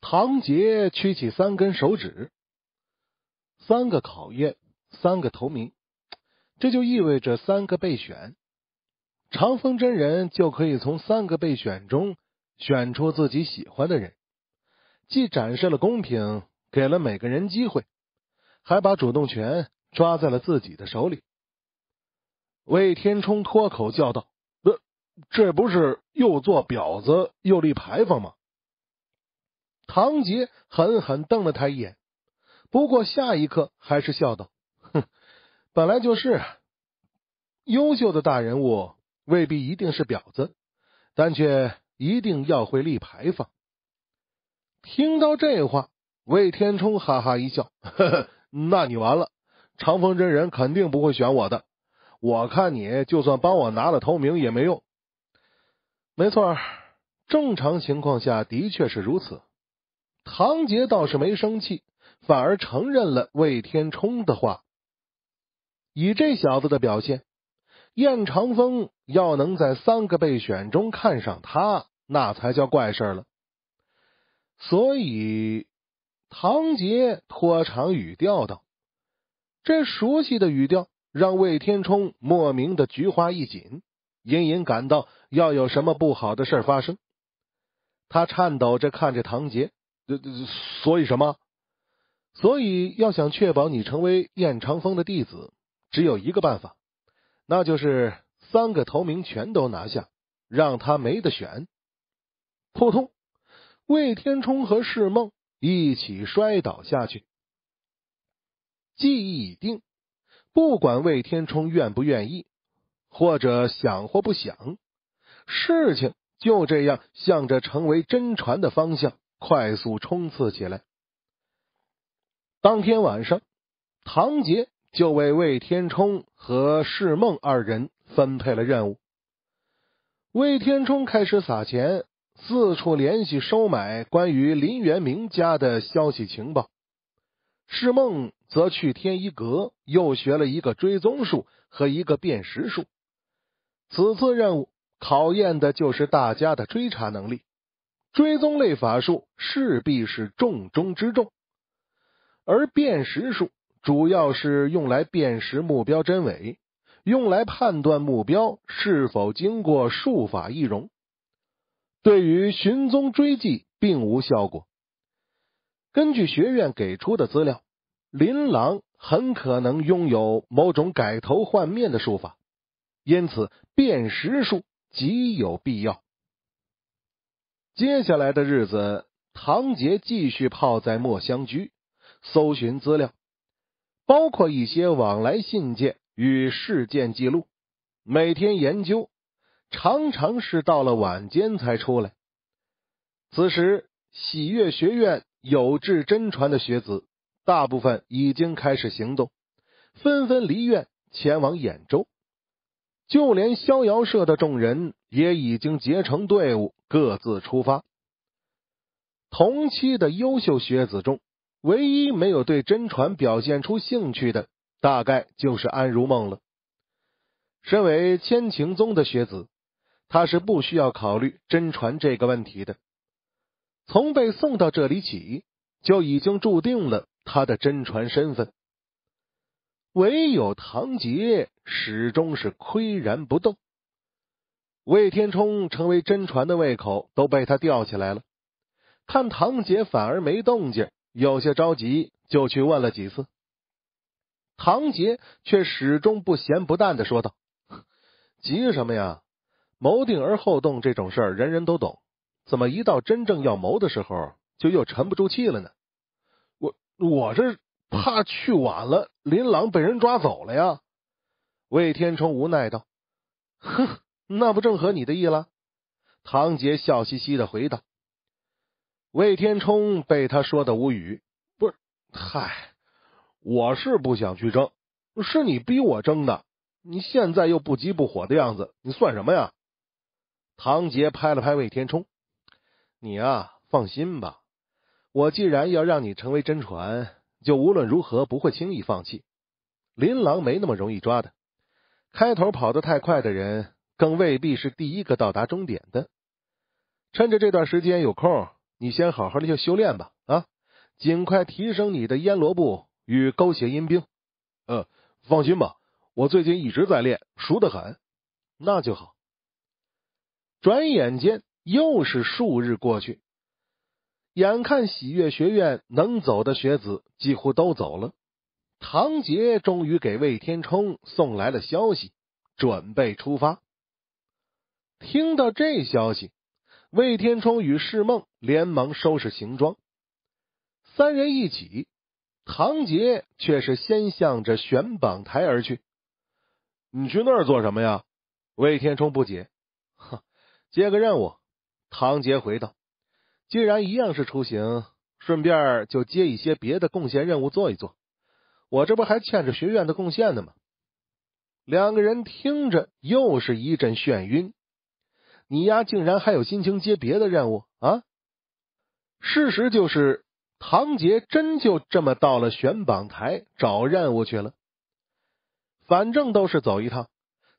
唐杰屈起三根手指，三个考验，三个投名，这就意味着三个备选。长风真人就可以从三个备选中选出自己喜欢的人，既展示了公平，给了每个人机会，还把主动权抓在了自己的手里。魏天冲脱口叫道：“呃，这不是又做婊子又立牌坊吗？”唐杰狠狠瞪了他一眼，不过下一刻还是笑道：“哼，本来就是，优秀的大人物未必一定是婊子，但却一定要会立牌坊。”听到这话，魏天冲哈哈一笑：“呵呵，那你完了，长风真人肯定不会选我的。我看你就算帮我拿了头名也没用。”没错，正常情况下的确是如此。唐杰倒是没生气，反而承认了魏天冲的话。以这小子的表现，燕长风要能在三个备选中看上他，那才叫怪事了。所以，唐杰拖长语调道：“这熟悉的语调，让魏天冲莫名的菊花一紧，隐隐感到要有什么不好的事发生。”他颤抖着看着唐杰。所以什么？所以要想确保你成为燕长风的弟子，只有一个办法，那就是三个头名全都拿下，让他没得选。扑通！魏天冲和释梦一起摔倒下去。记忆已定，不管魏天冲愿不愿意，或者想或不想，事情就这样向着成为真传的方向。快速冲刺起来。当天晚上，唐杰就为魏天冲和世梦二人分配了任务。魏天冲开始撒钱，四处联系收买关于林元明家的消息情报。世梦则去天一阁，又学了一个追踪术和一个辨识术。此次任务考验的就是大家的追查能力。追踪类法术势必是重中之重，而辨识术主要是用来辨识目标真伪，用来判断目标是否经过术法易容，对于寻踪追迹并无效果。根据学院给出的资料，琳琅很可能拥有某种改头换面的术法，因此辨识术极有必要。接下来的日子，唐杰继续泡在墨香居搜寻资料，包括一些往来信件与事件记录。每天研究，常常是到了晚间才出来。此时，喜悦学院有志真传的学子大部分已经开始行动，纷纷离院前往兖州。就连逍遥社的众人也已经结成队伍。各自出发。同期的优秀学子中，唯一没有对真传表现出兴趣的，大概就是安如梦了。身为千情宗的学子，他是不需要考虑真传这个问题的。从被送到这里起，就已经注定了他的真传身份。唯有唐杰始终是岿然不动。魏天冲成为真传的胃口都被他吊起来了，看唐杰反而没动静，有些着急，就去问了几次。唐杰却始终不咸不淡的说道：“急什么呀？谋定而后动这种事儿人人都懂，怎么一到真正要谋的时候，就又沉不住气了呢？”我我这怕去晚了，林琅被人抓走了呀。”魏天冲无奈道：“呵。”那不正合你的意了？唐杰笑嘻嘻的回道。魏天冲被他说的无语，不是，嗨，我是不想去争，是你逼我争的。你现在又不急不火的样子，你算什么呀？唐杰拍了拍魏天冲：“你啊，放心吧，我既然要让你成为真传，就无论如何不会轻易放弃。琳琅没那么容易抓的，开头跑得太快的人。”更未必是第一个到达终点的。趁着这段时间有空，你先好好的去修炼吧，啊，尽快提升你的烟罗布与勾阶阴兵。呃，放心吧，我最近一直在练，熟得很。那就好。转眼间又是数日过去，眼看喜悦学院能走的学子几乎都走了，唐杰终于给魏天冲送来了消息，准备出发。听到这消息，魏天冲与世梦连忙收拾行装，三人一起，唐杰却是先向着悬榜台而去。你去那儿做什么呀？魏天冲不解。哼，接个任务。唐杰回道：“既然一样是出行，顺便就接一些别的贡献任务做一做。我这不还欠着学院的贡献呢吗？”两个人听着，又是一阵眩晕。你丫竟然还有心情接别的任务？啊？事实就是，唐杰真就这么到了选榜台找任务去了。反正都是走一趟，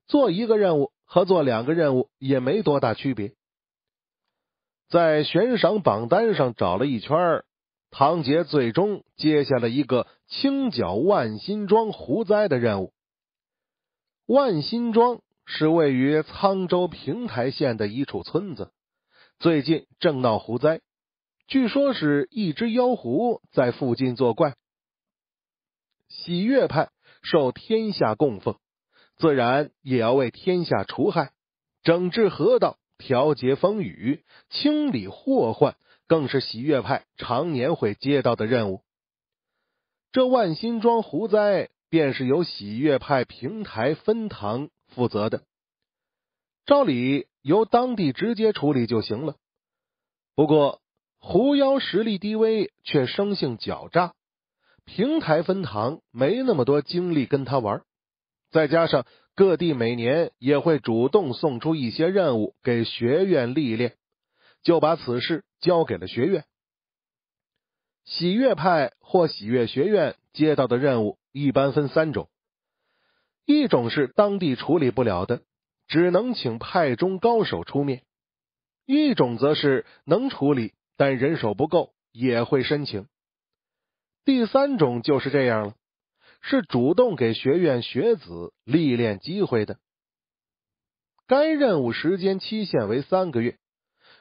做一个任务和做两个任务也没多大区别。在悬赏榜单上找了一圈，唐杰最终接下了一个清剿万新庄胡灾的任务。万新庄。是位于沧州平台县的一处村子，最近正闹狐灾，据说是一只妖狐在附近作怪。喜悦派受天下供奉，自然也要为天下除害，整治河道，调节风雨，清理祸患，更是喜悦派常年会接到的任务。这万新庄狐灾，便是由喜悦派平台分堂。负责的，照理由当地直接处理就行了。不过狐妖实力低微，却生性狡诈，平台分堂没那么多精力跟他玩。再加上各地每年也会主动送出一些任务给学院历练，就把此事交给了学院。喜悦派或喜悦学院接到的任务一般分三种。一种是当地处理不了的，只能请派中高手出面；一种则是能处理，但人手不够，也会申请。第三种就是这样了，是主动给学院学子历练机会的。该任务时间期限为三个月，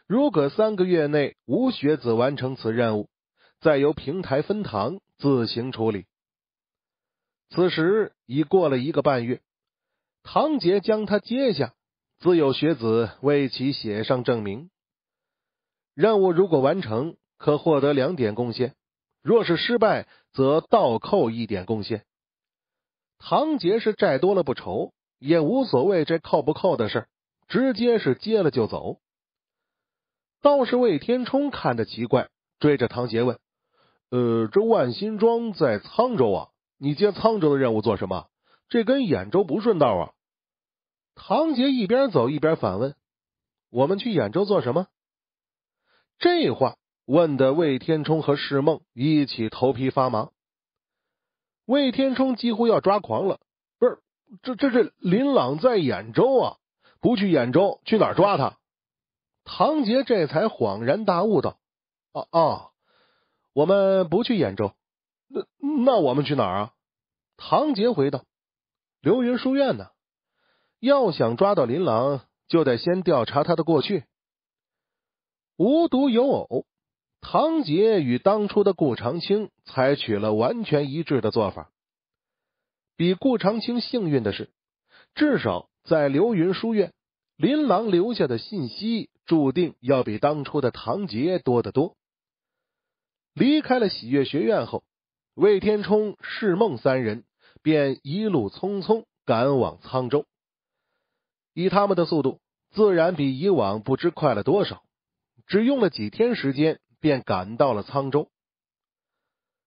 如果三个月内无学子完成此任务，再由平台分堂自行处理。此时已过了一个半月，唐杰将他接下，自有学子为其写上证明。任务如果完成，可获得两点贡献；若是失败，则倒扣一点贡献。唐杰是债多了不愁，也无所谓这扣不扣的事，直接是接了就走。倒是魏天冲看着奇怪，追着唐杰问：“呃，这万兴庄在沧州啊？”你接沧州的任务做什么？这跟兖州不顺道啊！唐杰一边走一边反问：“我们去兖州做什么？”这话问的魏天冲和世梦一起头皮发麻。魏天冲几乎要抓狂了：“不是，这这这，林朗在兖州啊，不去兖州去哪儿抓他？”唐杰这才恍然大悟道：“哦哦，我们不去兖州。”那那我们去哪儿啊？唐杰回道：“流云书院呢。要想抓到琳琅，就得先调查他的过去。无独有偶，唐杰与当初的顾长青采取了完全一致的做法。比顾长青幸运的是，至少在流云书院，琳琅留下的信息注定要比当初的唐杰多得多。离开了喜悦学院后。”魏天冲、释梦三人便一路匆匆赶往沧州。以他们的速度，自然比以往不知快了多少，只用了几天时间便赶到了沧州。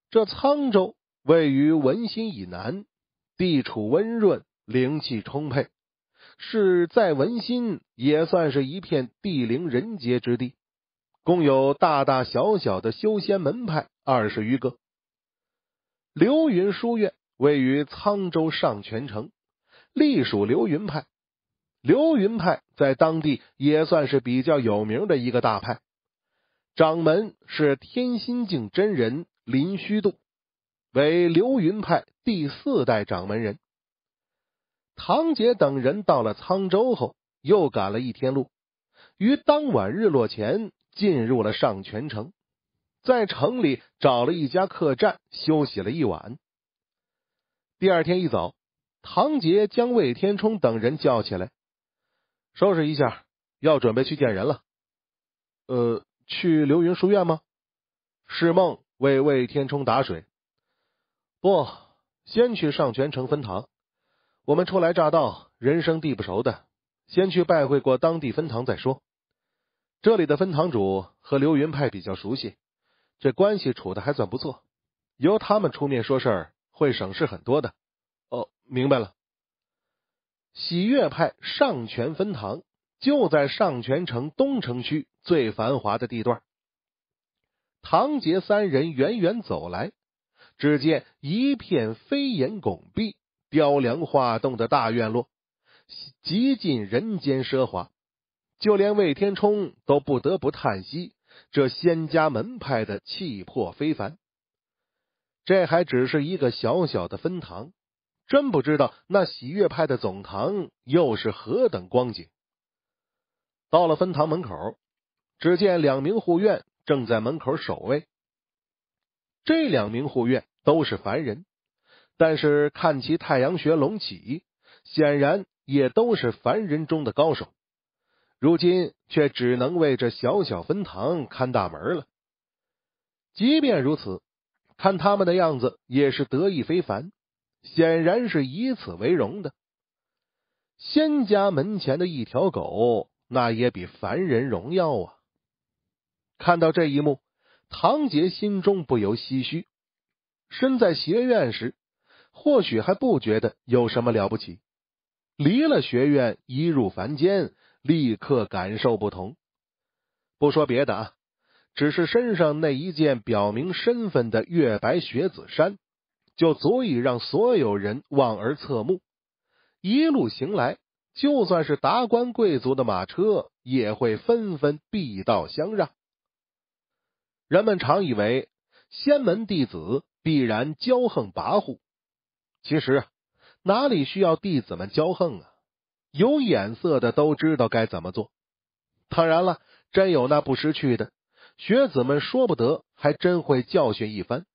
这沧州位于文心以南，地处温润，灵气充沛，是在文心也算是一片地灵人杰之地，共有大大小小的修仙门派二十余个。流云书院位于沧州上泉城，隶属流云派。流云派在当地也算是比较有名的一个大派，掌门是天心境真人林虚度，为流云派第四代掌门人。唐杰等人到了沧州后，又赶了一天路，于当晚日落前进入了上泉城。在城里找了一家客栈休息了一晚。第二天一早，唐杰将魏天冲等人叫起来，收拾一下，要准备去见人了。呃，去流云书院吗？是梦为魏天冲打水。不，先去上泉城分堂。我们初来乍到，人生地不熟的，先去拜会过当地分堂再说。这里的分堂主和流云派比较熟悉。这关系处的还算不错，由他们出面说事儿会省事很多的。哦，明白了。喜悦派上泉分堂就在上泉城东城区最繁华的地段。唐杰三人远远走来，只见一片飞檐拱壁、雕梁画栋的大院落，极尽人间奢华，就连魏天冲都不得不叹息。这仙家门派的气魄非凡，这还只是一个小小的分堂，真不知道那喜悦派的总堂又是何等光景。到了分堂门口，只见两名护院正在门口守卫。这两名护院都是凡人，但是看其太阳穴隆起，显然也都是凡人中的高手。如今却只能为这小小分堂看大门了。即便如此，看他们的样子也是得意非凡，显然是以此为荣的。仙家门前的一条狗，那也比凡人荣耀啊！看到这一幕，唐杰心中不由唏嘘。身在学院时，或许还不觉得有什么了不起；离了学院，一入凡间。立刻感受不同，不说别的啊，只是身上那一件表明身份的月白雪子衫，就足以让所有人望而侧目。一路行来，就算是达官贵族的马车，也会纷纷避道相让。人们常以为仙门弟子必然骄横跋扈，其实哪里需要弟子们骄横啊？有眼色的都知道该怎么做，当然了，真有那不识趣的学子们，说不得还真会教训一番。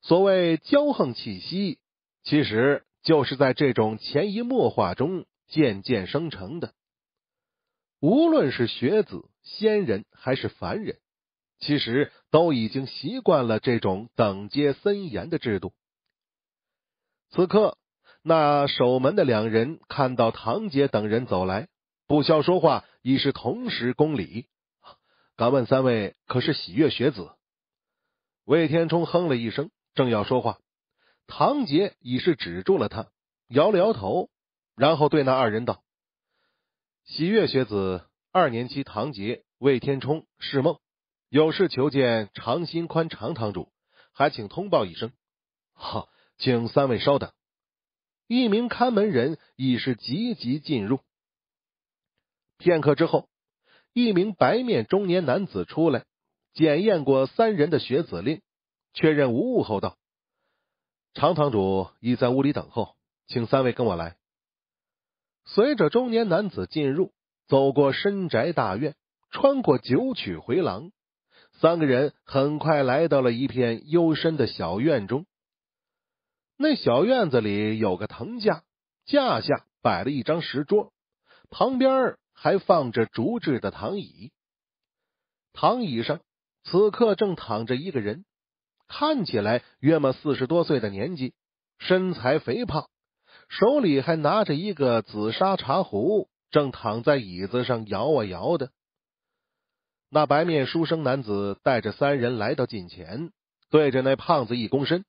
所谓骄横气息，其实就是在这种潜移默化中渐渐生成的。无论是学子、仙人还是凡人，其实都已经习惯了这种等阶森严的制度。此刻。那守门的两人看到堂姐等人走来，不消说话，已是同时恭礼。敢问三位可是喜悦学子？魏天冲哼了一声，正要说话，堂姐已是止住了他，摇了摇头，然后对那二人道：“喜悦学子二年级，堂姐魏天冲是梦，有事求见常心宽常堂主，还请通报一声。”好，请三位稍等。一名看门人已是急急进入。片刻之后，一名白面中年男子出来，检验过三人的学子令，确认无误后道：“常堂主已在屋里等候，请三位跟我来。”随着中年男子进入，走过深宅大院，穿过九曲回廊，三个人很快来到了一片幽深的小院中。那小院子里有个藤架，架下摆了一张石桌，旁边还放着竹制的躺椅。躺椅上此刻正躺着一个人，看起来约么四十多岁的年纪，身材肥胖，手里还拿着一个紫砂茶壶，正躺在椅子上摇啊摇的。那白面书生男子带着三人来到近前，对着那胖子一躬身：“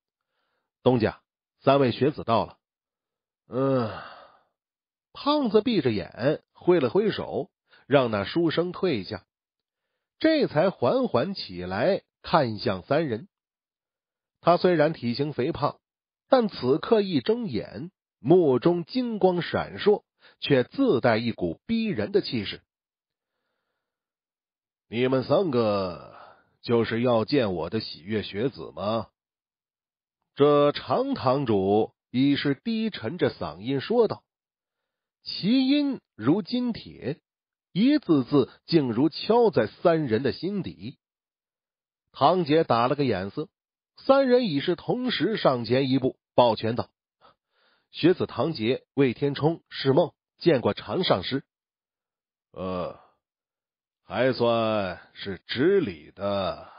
东家。”三位学子到了，嗯，胖子闭着眼，挥了挥手，让那书生退下，这才缓缓起来，看向三人。他虽然体型肥胖，但此刻一睁眼，目中金光闪烁，却自带一股逼人的气势。你们三个就是要见我的喜悦学子吗？这常堂主已是低沉着嗓音说道，其音如金铁，一字字竟如敲在三人的心底。唐杰打了个眼色，三人已是同时上前一步，抱拳道：“学子唐杰、魏天冲、是梦，见过常上师。”呃，还算是知礼的。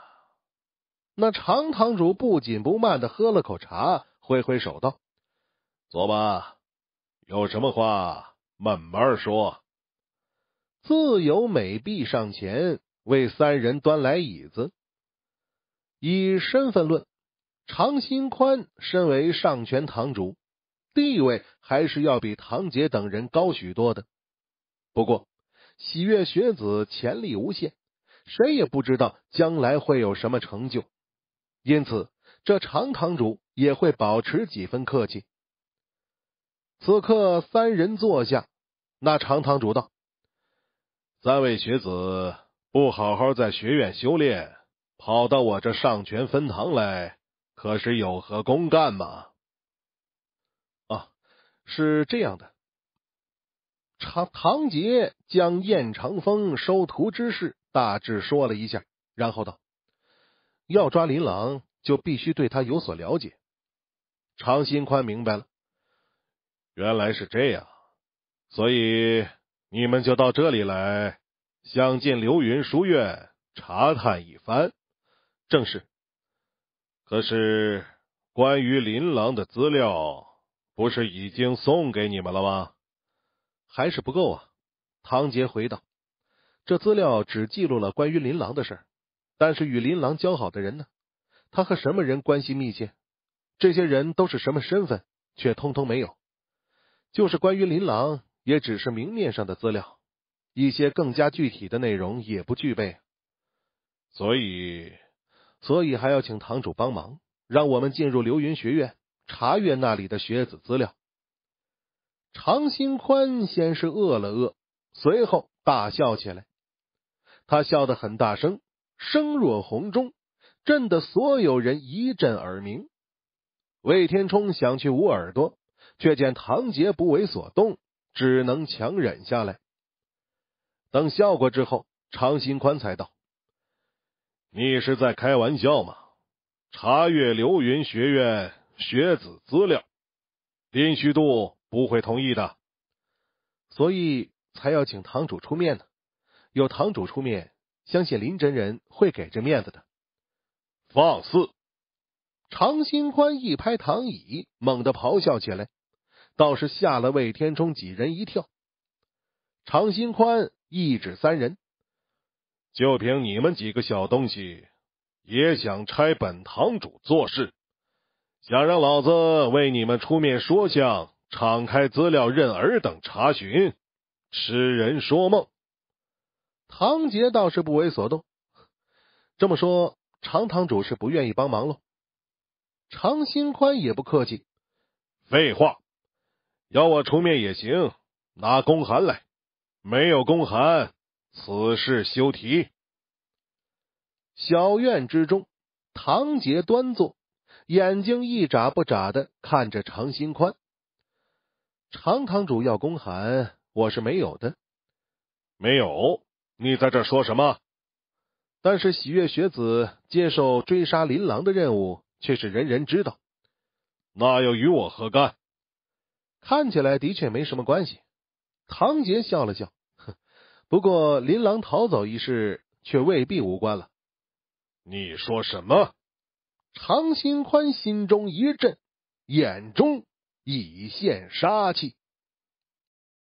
那常堂主不紧不慢的喝了口茶，挥挥手道：“坐吧，有什么话慢慢说。”自由美婢上前为三人端来椅子。以身份论，常新宽身为上权堂主，地位还是要比唐杰等人高许多的。不过，喜悦学子潜力无限，谁也不知道将来会有什么成就。因此，这常堂主也会保持几分客气。此刻三人坐下，那长堂主道：“三位学子不好好在学院修炼，跑到我这上泉分堂来，可是有何公干吗？”啊，是这样的。长唐杰将燕长风收徒之事大致说了一下，然后道。要抓琳琅，就必须对他有所了解。常新宽明白了，原来是这样，所以你们就到这里来，想进流云书院查探一番。正是。可是关于琳琅的资料，不是已经送给你们了吗？还是不够啊！唐杰回道：“这资料只记录了关于琳琅的事。”但是与琳琅交好的人呢？他和什么人关系密切？这些人都是什么身份？却通通没有。就是关于琳琅，也只是明面上的资料，一些更加具体的内容也不具备。所以，所以还要请堂主帮忙，让我们进入流云学院查阅那里的学子资料。常新宽先是饿了饿，随后大笑起来，他笑得很大声。声若洪钟，震得所有人一阵耳鸣。魏天冲想去捂耳朵，却见唐杰不为所动，只能强忍下来。等笑过之后，常新宽才道：“你是在开玩笑吗？查阅流云学院学子资料，林虚度不会同意的，所以才要请堂主出面呢。有堂主出面。”相信林真人会给这面子的。放肆！常新宽一拍躺椅，猛地咆哮起来，倒是吓了魏天冲几人一跳。常新宽一指三人，就凭你们几个小东西，也想拆本堂主做事？想让老子为你们出面说相，敞开资料任尔等查询？痴人说梦！唐杰倒是不为所动。这么说，常堂主是不愿意帮忙喽？常新宽也不客气。废话，要我出面也行，拿公函来。没有公函，此事休提。小院之中，唐杰端坐，眼睛一眨不眨的看着常新宽。常堂主要公函，我是没有的，没有。你在这说什么？但是喜悦学子接受追杀琳琅的任务却是人人知道，那又与我何干？看起来的确没什么关系。唐杰笑了笑，哼，不过琳琅逃走一事却未必无关了。你说什么？常新宽心中一震，眼中已现杀气。